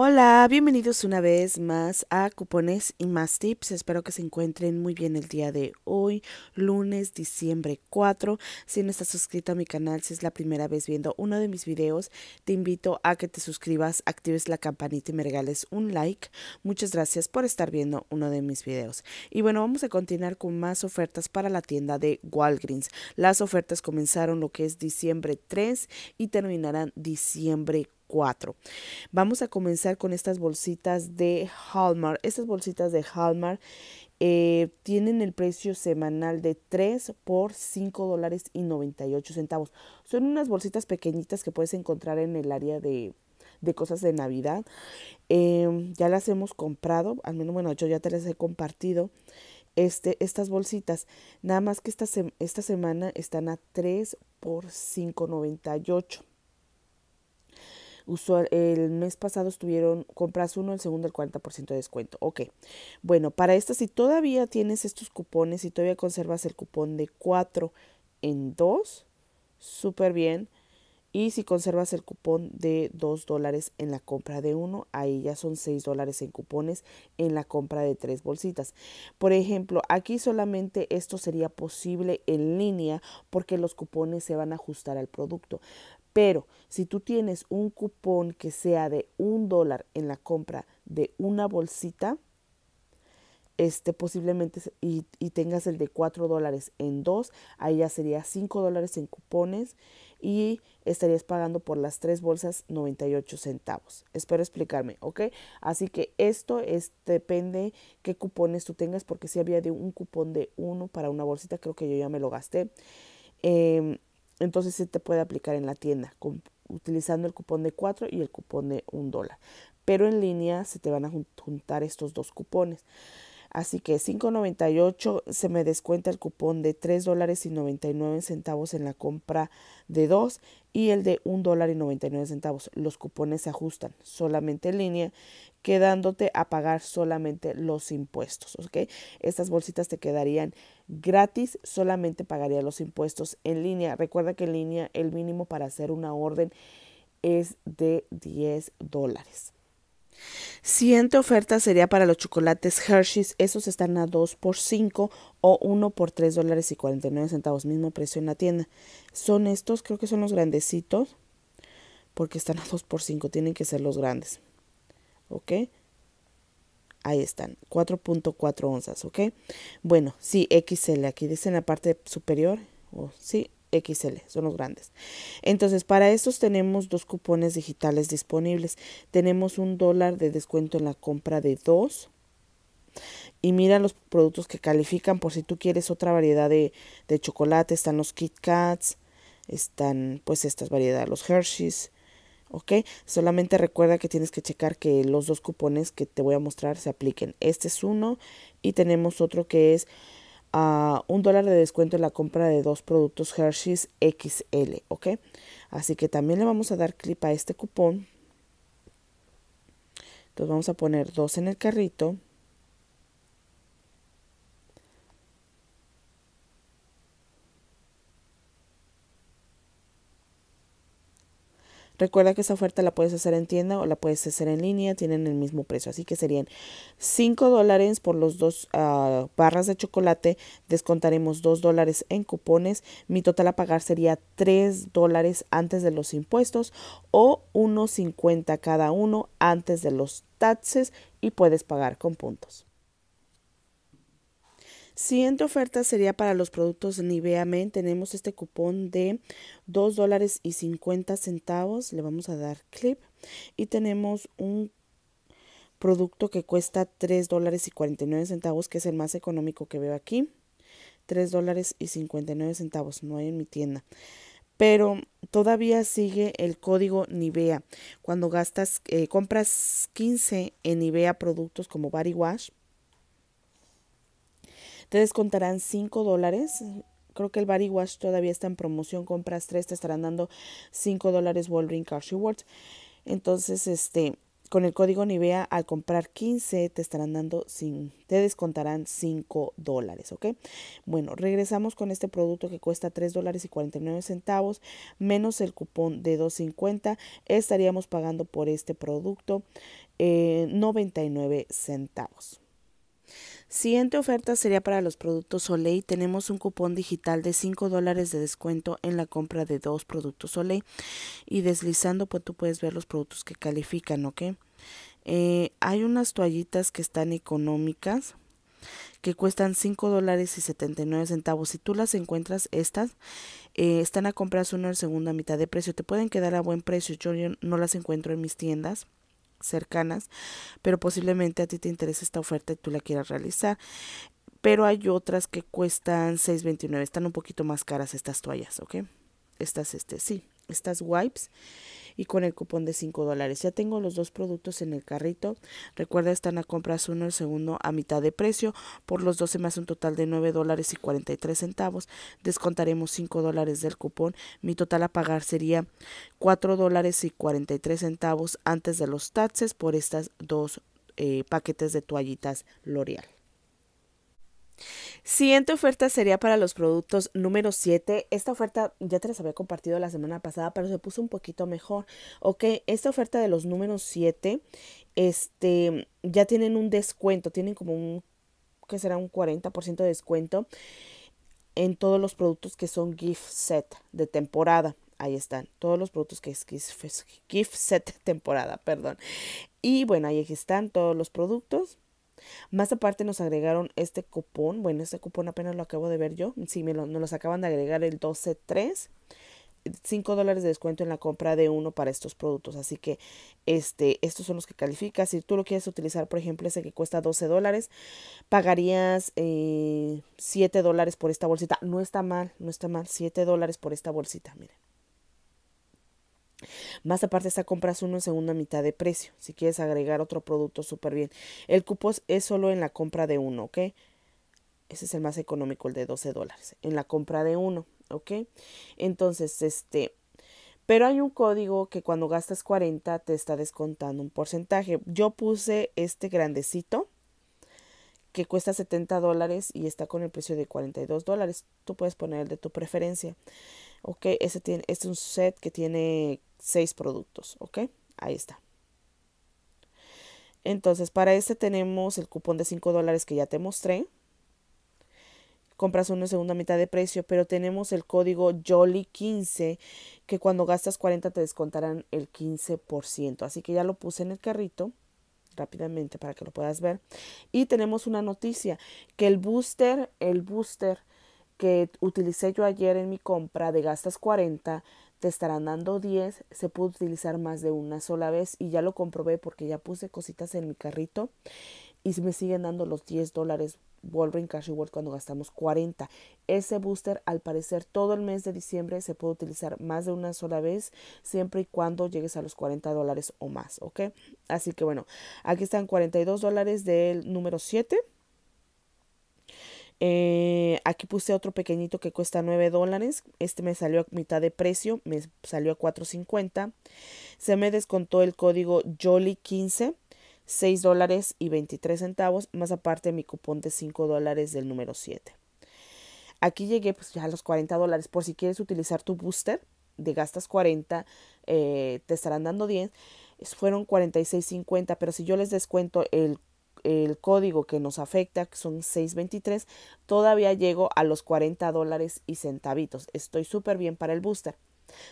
Hola, bienvenidos una vez más a Cupones y más tips. Espero que se encuentren muy bien el día de hoy, lunes, diciembre 4. Si no estás suscrito a mi canal, si es la primera vez viendo uno de mis videos, te invito a que te suscribas, actives la campanita y me regales un like. Muchas gracias por estar viendo uno de mis videos. Y bueno, vamos a continuar con más ofertas para la tienda de Walgreens. Las ofertas comenzaron lo que es diciembre 3 y terminarán diciembre 4. Vamos a comenzar con estas bolsitas de Hallmark. Estas bolsitas de Hallmark eh, tienen el precio semanal de 3 por 5 dólares y 98 centavos. Son unas bolsitas pequeñitas que puedes encontrar en el área de, cosas de Navidad. Em, ya las hemos comprado, al menos bueno, yo ya te las he compartido. Este, estas bolsitas, nada más que esta, esta semana están a 3 por 5.98 el mes pasado estuvieron, compras uno, el segundo el 40% de descuento. Ok, bueno, para esta, si todavía tienes estos cupones, si todavía conservas el cupón de 4 en 2, súper bien. Y si conservas el cupón de 2 dólares en la compra de uno, ahí ya son 6 dólares en cupones en la compra de tres bolsitas. Por ejemplo, aquí solamente esto sería posible en línea porque los cupones se van a ajustar al producto. Pero si tú tienes un cupón que sea de un dólar en la compra de una bolsita, este posiblemente y, tengas el de cuatro dólares en dos, ahí ya sería cinco dólares en cupones y estarías pagando por las tres bolsas 98 centavos. Espero explicarme, ¿ok? Así que esto es, depende qué cupones tú tengas, porque si había de un cupón de uno para una bolsita, creo que yo ya me lo gasté. Em, entonces se te puede aplicar en la tienda utilizando el cupón de 4 y el cupón de 1 dólar. Pero en línea se te van a juntar estos dos cupones. Así que 5.98 se me descuenta el cupón de 3 dólares y 99 centavos en la compra de 2 y el de un dólar y 99 centavos. Los cupones se ajustan solamente en línea, quedándote a pagar solamente los impuestos. Estas bolsitas te quedarían gratis, solamente pagaría los impuestos en línea. Recuerda que en línea el mínimo para hacer una orden es de 10 dólares. Siguiente oferta sería para los chocolates Hershey's. Esos están a 2 por 5 o 1 por 3 dólares y 49 centavos. Mismo precio en la tienda. Son estos, creo que son los grandecitos. Porque están a 2 por 5. Tienen que ser los grandes. ¿Ok? Ahí están. 4.4 onzas. ¿Ok? Bueno, sí, XL. Aquí dice en la parte superior. o sí, XL, son los grandes. Entonces, para estos tenemos dos cupones digitales disponibles. Tenemos un dólar de descuento en la compra de dos. Y mira los productos que califican por si tú quieres otra variedad de, de chocolate. Están los Kit Kats, están pues estas variedades, los Hershey's. ¿Ok? Solamente recuerda que tienes que checar que los dos cupones que te voy a mostrar se apliquen. Este es uno y tenemos otro que es a un dólar de descuento en la compra de dos productos Hershey's XL, ¿ok? Así que también le vamos a dar clip a este cupón. Entonces vamos a poner dos en el carrito. Recuerda que esa oferta la puedes hacer en tienda o la puedes hacer en línea, tienen el mismo precio. Así que serían 5 dólares por los dos ah, barras de chocolate, descontaremos 2 dólares en cupones. Mi total a pagar sería 3 dólares antes de los impuestos o 1.50 cada uno antes de los taxes y puedes pagar con puntos. Siguiente oferta sería para los productos Nivea Men. Tenemos este cupón de 2 dólares y 50 centavos. Le vamos a dar clip. Y tenemos un producto que cuesta 3 dólares y 49 centavos, que es el más económico que veo aquí. 3 dólares y 59 centavos. No hay en mi tienda. Pero todavía sigue el código Nivea. Cuando gastas, eh, compras 15 en Nivea productos como Body Wash te descontarán 5 dólares. Creo que el Body Wash todavía está en promoción. Compras 3, te estarán dando 5 dólares Wolverine Cash Rewards. Entonces, este, con el código Nivea al comprar 15 te estarán dando sin, te descontarán 5 dólares, ¿ok? Bueno, regresamos con este producto que cuesta 3 dólares y 49 centavos menos el cupón de 2.50 estaríamos pagando por este producto 99 eh, centavos. Siguiente oferta sería para los productos Soleil. Tenemos un cupón digital de 5 dólares de descuento en la compra de dos productos Soleil. Y deslizando, pues tú puedes ver los productos que califican, ¿ok? Eh, hay unas toallitas que están económicas que cuestan 5 dólares y 79 centavos. Si tú las encuentras, estas eh, están a compras una en segunda mitad de precio. Te pueden quedar a buen precio. yo no las encuentro en mis tiendas cercanas, pero posiblemente a ti te interese esta oferta y tú la quieras realizar. Pero hay otras que cuestan 6.29, están un poquito más caras estas toallas, ¿ok? Estas, este, sí, estas wipes y con el cupón de 5 dólares. Ya tengo los dos productos en el carrito. Recuerda, están a compras uno, el segundo a mitad de precio. Por los dos más me hace un total de 9 dólares y 43 centavos. Descontaremos 5 dólares del cupón. Mi total a pagar sería 4 dólares y 43 centavos antes de los taxes por estas dos eh, paquetes de toallitas L'Oreal siguiente oferta sería para los productos número 7. Esta oferta ya te las había compartido la semana pasada, pero se puso un poquito mejor. Ok, esta oferta de los números 7, este, ya tienen un descuento, tienen como un, que será un 40% de descuento en todos los productos que son gift set de temporada. Ahí están, todos los productos que es gift set temporada, perdón. Y bueno, ahí están todos los productos más aparte nos agregaron este cupón, bueno, este cupón apenas lo acabo de ver yo, sí, me lo, nos los acaban de agregar el 12.3. 5 dólares de descuento en la compra de uno para estos productos. Así que este, estos son los que calificas. Si tú lo quieres utilizar, por ejemplo, ese que cuesta 12 dólares, pagarías 7 eh, dólares por esta bolsita. No está mal, no está mal. 7 dólares por esta bolsita, miren. Más aparte esta compras uno en segunda mitad de precio, si quieres agregar otro producto súper bien. El cupo es solo en la compra de uno, ¿ok? Ese es el más económico, el de 12 dólares, en la compra de uno, ¿ok? Entonces, este, pero hay un código que cuando gastas 40 te está descontando un porcentaje. Yo puse este grandecito que cuesta 70 dólares y está con el precio de 42 dólares. Tú puedes poner el de tu preferencia. Ok, tiene, este es un set que tiene seis productos. Ok, ahí está. Entonces, para este tenemos el cupón de 5 dólares que ya te mostré. Compras uno segunda mitad de precio, pero tenemos el código Jolly15 que cuando gastas 40 te descontarán el 15%. Así que ya lo puse en el carrito rápidamente para que lo puedas ver. Y tenemos una noticia que el booster, el booster que utilicé yo ayer en mi compra de gastas 40, te estarán dando 10, se puede utilizar más de una sola vez y ya lo comprobé porque ya puse cositas en mi carrito y me siguen dando los 10 dólares Wolverine Cash Reward cuando gastamos 40. Ese booster al parecer todo el mes de diciembre se puede utilizar más de una sola vez siempre y cuando llegues a los 40 dólares o más, ¿ok? Así que bueno, aquí están 42 dólares del número 7. Eh, aquí puse otro pequeñito que cuesta 9 dólares. Este me salió a mitad de precio, me salió a 4.50. Se me descontó el código Jolly15, 6 dólares y 23 centavos, más aparte mi cupón de 5 dólares del número 7. Aquí llegué pues a los 40 dólares. Por si quieres utilizar tu booster, de gastas 40, eh, te estarán dando 10. Fueron 46.50, pero si yo les descuento el el código que nos afecta, que son 6.23, todavía llego a los 40 dólares y centavitos. Estoy súper bien para el booster.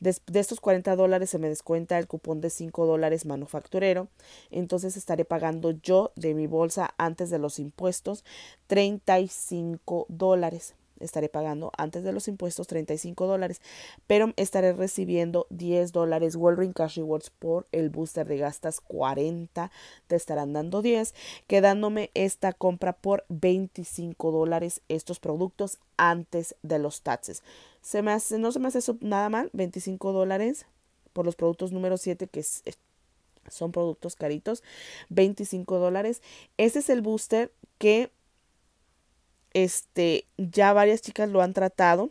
De, estos 40 dólares se me descuenta el cupón de 5 dólares manufacturero. Entonces estaré pagando yo de mi bolsa antes de los impuestos 35 dólares estaré pagando antes de los impuestos 35 dólares, pero estaré recibiendo 10 dólares Wolverine Cash Rewards por el booster de gastas 40, te estarán dando 10, quedándome esta compra por 25 dólares estos productos antes de los taxes. Se me no se me hace eso nada mal, 25 dólares por los productos número 7 que eh, son productos caritos, 25 dólares. Ese es el booster que este, ya varias chicas lo han tratado.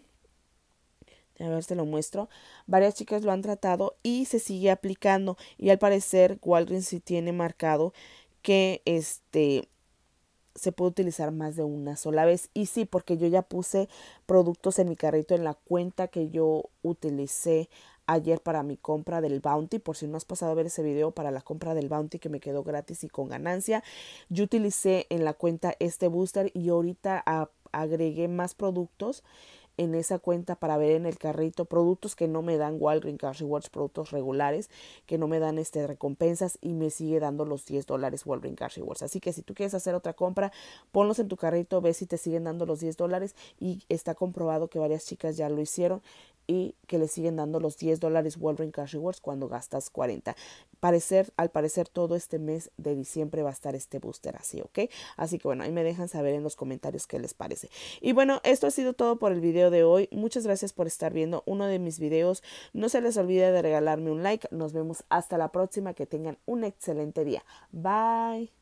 A ver, se lo muestro. Varias chicas lo han tratado y se sigue aplicando. Y al parecer, Walgreens sí tiene marcado que este se puede utilizar más de una sola vez. Y sí, porque yo ya puse productos en mi carrito en la cuenta que yo utilicé ayer para mi compra del Bounty. Por si no has pasado a ver ese video para la compra del Bounty que me quedó gratis y con ganancia. Yo utilicé en la cuenta este booster y ahorita agregué más productos en esa cuenta para ver en el carrito productos que no me dan Walgreens Car Rewards, productos regulares que no me dan este, recompensas y me sigue dando los 10 dólares Walgreens Rewards. Así que si tú quieres hacer otra compra, ponlos en tu carrito, ve si te siguen dando los 10 dólares y está comprobado que varias chicas ya lo hicieron y que le siguen dando los 10 dólares Cash Rewards cuando gastas 40. Parecer, al parecer todo este mes de diciembre va a estar este booster así, ¿ok? Así que bueno, ahí me dejan saber en los comentarios qué les parece. Y bueno, esto ha sido todo por el video de hoy. Muchas gracias por estar viendo uno de mis videos. No se les olvide de regalarme un like. Nos vemos hasta la próxima. Que tengan un excelente día. Bye.